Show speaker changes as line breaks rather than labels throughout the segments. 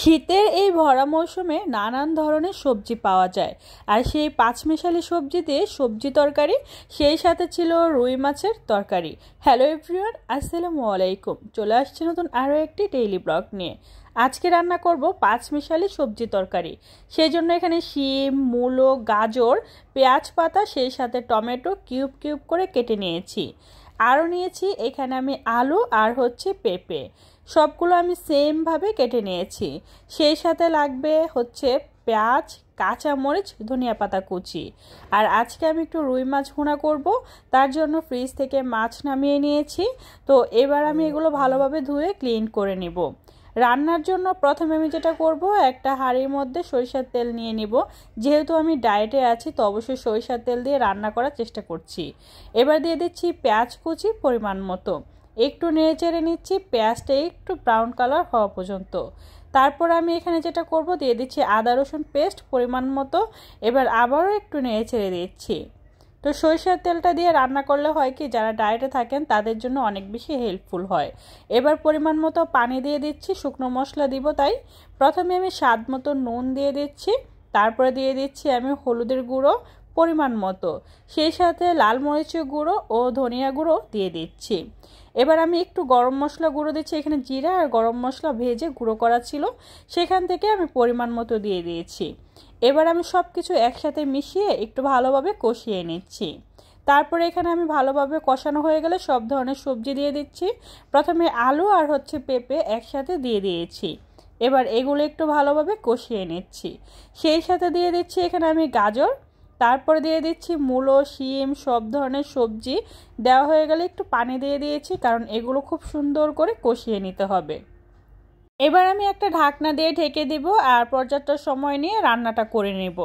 শীতের এই ভরা মৌসুমে নানান ধরনের সবজি পাওয়া যায় আর সেই মেশালি সবজি দিয়ে সবজি তরকারি সেই সাথে ছিল রুই মাছের তরকারি হ্যালো এভরিওয়ান আসসালামু আলাইকুম চলে আসছে নতুন আরও একটি ডেইলি ব্লগ নিয়ে আজকে রান্না করব পাঁচমিশালি সবজি তরকারি সেই জন্য এখানে শিম মূলো গাজর পেঁয়াজ পাতা সেই সাথে টমেটো কিউব কিউব করে কেটে নিয়েছি আরও নিয়েছি এখানে আমি আলু আর হচ্ছে পেঁপে সবগুলো আমি সেমভাবে কেটে নিয়েছি সেই সাথে লাগবে হচ্ছে পেঁয়াজ কাঁচামরিচ ধনিয়া পাতা কুচি আর আজকে আমি একটু রুই মাছ ভুনা করব তার জন্য ফ্রিজ থেকে মাছ নামিয়ে নিয়েছি তো এবার আমি এগুলো ভালোভাবে ধুয়ে ক্লিন করে নেব রান্নার জন্য প্রথমে আমি যেটা করব একটা হাঁড়ির মধ্যে সরিষার তেল নিয়ে নিব যেহেতু আমি ডায়েটে আছি তো অবশ্যই সরিষার তেল দিয়ে রান্না করার চেষ্টা করছি এবার দিয়ে দিচ্ছি পেঁয়াজ কুচি পরিমাণ মতো একটু নেড়ে চেড়ে নিচ্ছি পেঁয়াজটা একটু ব্রাউন কালার হওয়া পর্যন্ত তারপর আমি এখানে যেটা করব দিয়ে দিচ্ছি আদা রসুন পেস্ট পরিমাণ মতো এবার আবারও একটু নেড়ে ছেড়ে দিচ্ছি তো সরিষার তেলটা দিয়ে রান্না করলে হয় কি যারা ডায়েটে থাকেন তাদের জন্য অনেক বেশি হেল্পফুল হয় এবার পরিমাণ মতো পানি দিয়ে দিচ্ছি শুকনো মশলা দিব তাই প্রথমে আমি স্বাদ মতো নুন দিয়ে দিচ্ছি তারপরে দিয়ে দিচ্ছি আমি হলুদের গুঁড়ো পরিমাণ মতো সেই সাথে লাল মরিচের গুঁড়ো ও ধনিয়া গুঁড়ো দিয়ে দিচ্ছি এবার আমি একটু গরম মশলা গুঁড়ো দিচ্ছি এখানে জিরা আর গরম মশলা ভেজে গুঁড়ো করা ছিল সেখান থেকে আমি পরিমাণ মতো দিয়ে দিয়েছি এবার আমি সব কিছু একসাথে মিশিয়ে একটু ভালোভাবে কষিয়ে নিচ্ছি তারপরে এখানে আমি ভালোভাবে কষানো হয়ে গেলে সব ধরনের সবজি দিয়ে দিচ্ছি প্রথমে আলু আর হচ্ছে পেঁপে একসাথে দিয়ে দিয়েছি এবার এগুলো একটু ভালোভাবে কষিয়ে নিচ্ছি সেই সাথে দিয়ে দিচ্ছি এখানে আমি গাজর তারপরে দিয়ে দিচ্ছি মূলো শিম সব ধরনের সবজি দেওয়া হয়ে গেলে একটু পানি দিয়ে দিয়েছি কারণ এগুলো খুব সুন্দর করে কষিয়ে নিতে হবে এবার আমি একটা ঢাকনা দিয়ে ঢেকে দিব আর পর্যাপ্ত সময় নিয়ে রান্নাটা করে নেব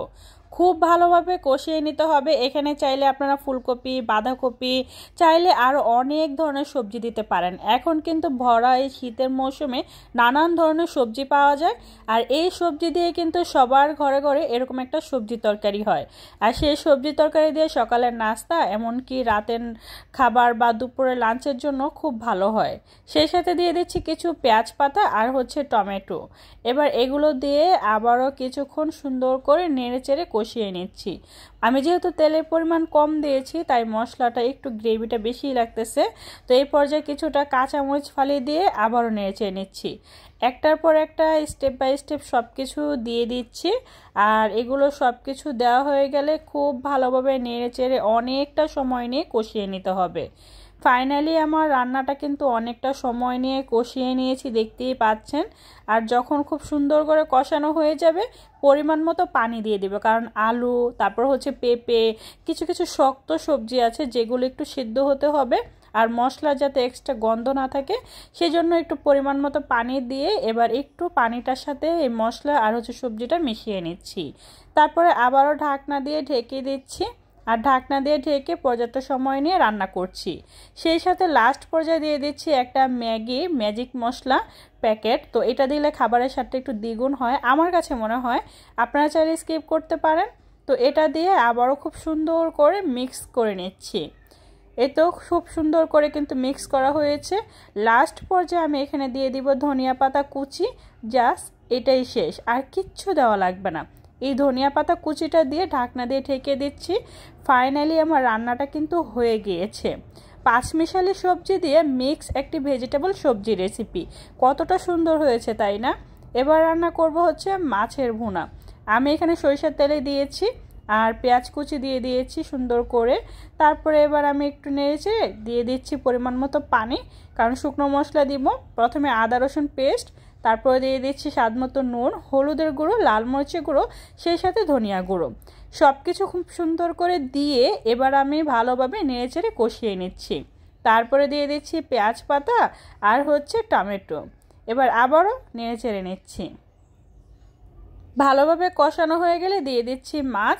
খুব ভালোভাবে কষিয়ে নিতে হবে এখানে চাইলে আপনারা ফুলকপি বাঁধাকপি চাইলে আরও অনেক ধরনের সবজি দিতে পারেন এখন কিন্তু ভরা এই শীতের মৌসুমে নানান ধরনের সবজি পাওয়া যায় আর এই সবজি দিয়ে কিন্তু সবার ঘরে ঘরে এরকম একটা সবজি তরকারি হয় আর সেই সবজি তরকারি দিয়ে সকালের নাস্তা এমনকি রাতের খাবার বা দুপুরে লাঞ্চের জন্য খুব ভালো হয় সেই সাথে দিয়ে দিচ্ছি কিছু পেঁয়াজ পাতা আর হচ্ছে টমেটো এবার এগুলো দিয়ে আবারও কিছুক্ষণ সুন্দর করে নেড়ে চেড়ে কষিয়ে নিচ্ছি আমি যেহেতু তেলের পরিমাণ কম দিয়েছি তাই মশলাটা একটু গ্রেভিটা বেশি লাগতেছে তো এই পর্যায়ে কিছুটা কাঁচামরিচ ফালি দিয়ে আবারও নেড়েচে নিচ্ছি একটার পর একটা স্টেপ বাই স্টেপ সব কিছু দিয়ে দিচ্ছি আর এগুলো সব কিছু দেওয়া হয়ে গেলে খুব ভালোভাবে নেড়ে চেড়ে অনেকটা সময় নিয়ে কষিয়ে নিতে হবে ফাইনালি আমার রান্নাটা কিন্তু অনেকটা সময় নিয়ে কষিয়ে নিয়েছি দেখতেই পাচ্ছেন আর যখন খুব সুন্দর করে কষানো হয়ে যাবে পরিমাণ মতো পানি দিয়ে দেবে কারণ আলু তারপর হচ্ছে পেঁপে কিছু কিছু শক্ত সবজি আছে যেগুলো একটু সিদ্ধ হতে হবে আর মশলা যাতে এক্সট্রা গন্ধ না থাকে সেজন্য একটু পরিমাণ মতো পানি দিয়ে এবার একটু পানিটার সাথে এই মশলা আর হচ্ছে সবজিটা মিশিয়ে নিচ্ছি তারপরে আবারও ঢাকনা দিয়ে ঢেকে দিচ্ছি আর ঢাকনা দিয়ে ঢেকে পর্যাপ্ত সময় নিয়ে রান্না করছি সেই সাথে লাস্ট পর্যায়ে দিয়ে দিচ্ছি একটা ম্যাগি ম্যাজিক মশলা প্যাকেট তো এটা দিলে খাবারের স্বাদটা একটু দ্বিগুণ হয় আমার কাছে মনে হয় আপনারা চাইলে স্কিপ করতে পারেন তো এটা দিয়ে আবারও খুব সুন্দর করে মিক্স করে নিচ্ছি এতেও খুব সুন্দর করে কিন্তু মিক্স করা হয়েছে লাস্ট পর্যায়ে আমি এখানে দিয়ে দিব ধনিয়া পাতা কুচি জাস্ট এটাই শেষ আর কিচ্ছু দেওয়া লাগবে না এই ধনিয়া পাতা কুচিটা দিয়ে ঢাকনা দিয়ে ঢেকে দিচ্ছি ফাইনালি আমার রান্নাটা কিন্তু হয়ে গিয়েছে পাঁচমিশালি সবজি দিয়ে মিক্স একটি ভেজিটেবল সবজি রেসিপি কতটা সুন্দর হয়েছে তাই না এবার রান্না করব হচ্ছে মাছের ভুনা আমি এখানে সরিষার তেলে দিয়েছি আর পেঁয়াজ কুচি দিয়ে দিয়েছি সুন্দর করে তারপরে এবার আমি একটু নেড়েছে দিয়ে দিচ্ছি পরিমাণ মতো পানি কারণ শুকনো মশলা দিব প্রথমে আদা রসুন পেস্ট তারপরে দিয়ে দিচ্ছি স্বাদ মতো নুন হলুদের গুঁড়ো লাল মরিচের গুঁড়ো সেই সাথে ধনিয়া গুঁড়ো সব কিছু খুব সুন্দর করে দিয়ে এবার আমি ভালোভাবে নেড়েচেড়ে কষিয়ে নিচ্ছি তারপরে দিয়ে দিচ্ছি পেঁয়াজ পাতা আর হচ্ছে টমেটো এবার আবারও নেড়েচেড়ে নিচ্ছি ভালোভাবে কষানো হয়ে গেলে দিয়ে দিচ্ছি মাছ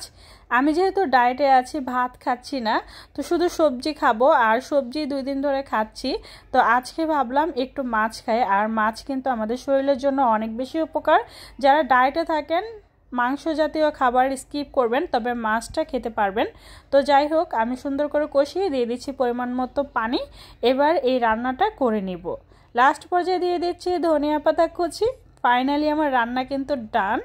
আমি যেহেতু ডায়েটে আছি ভাত খাচ্ছি না তো শুধু সবজি খাবো আর সবজি দুই দিন ধরে খাচ্ছি তো আজকে ভাবলাম একটু মাছ খাই আর মাছ কিন্তু আমাদের শরীরের জন্য অনেক বেশি উপকার যারা ডায়েটে থাকেন মাংস জাতীয় খাবার স্কিপ করবেন তবে মাছটা খেতে পারবেন তো যাই হোক আমি সুন্দর করে কষিয়ে দিয়ে দিচ্ছি পরিমাণ মতো পানি এবার এই রান্নাটা করে নিব লাস্ট পর্যায়ে দিয়ে দিচ্ছি ধনিয়া পাতা কুচি ফাইনালি আমার রান্না কিন্তু ডান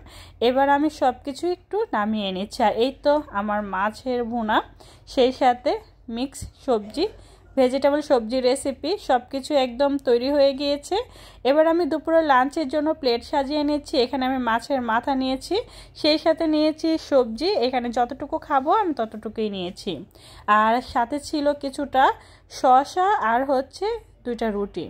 এবার আমি সব কিছু একটু নামিয়ে নিচ্ছি আর এই তো আমার মাছের ভুনা সেই সাথে মিক্স সবজি ভেজিটেবল সবজি রেসিপি সব কিছু একদম তৈরি হয়ে গিয়েছে এবার আমি দুপুরে লাঞ্চের জন্য প্লেট সাজিয়ে নিয়েছি এখানে আমি মাছের মাথা নিয়েছি সেই সাথে নিয়েছি সবজি এখানে যতটুকু খাবো আমি ততটুকুই নিয়েছি আর সাথে ছিল কিছুটা শশা আর হচ্ছে দুইটা রুটি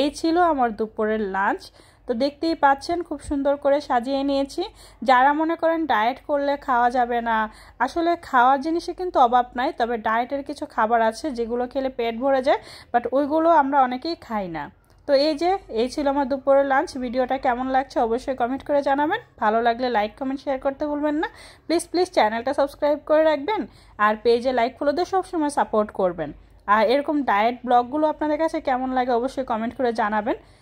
এই ছিল আমার দুপুরের লাঞ্চ তো দেখতেই পাচ্ছেন খুব সুন্দর করে সাজিয়ে নিয়েছি যারা মনে করেন ডায়েট করলে খাওয়া যাবে না আসলে খাওয়ার জিনিসে কিন্তু অভাব নাই তবে ডায়েটের কিছু খাবার আছে যেগুলো খেলে পেট ভরে যায় বাট ওইগুলো আমরা অনেকেই খাই না তো এই যে এই ছিল আমার দুপুরের লাঞ্চ ভিডিওটা কেমন লাগছে অবশ্যই কমেন্ট করে জানাবেন ভালো লাগলে লাইক কমেন্ট শেয়ার করতে ভুলবেন না প্লিজ প্লিজ চ্যানেলটা সাবস্ক্রাইব করে রাখবেন আর পেজে লাইক ফলোদের সবসময় সাপোর্ট করবেন আর এরকম ডায়েট ব্লগগুলো আপনাদের কাছে কেমন লাগে অবশ্যই কমেন্ট করে জানাবেন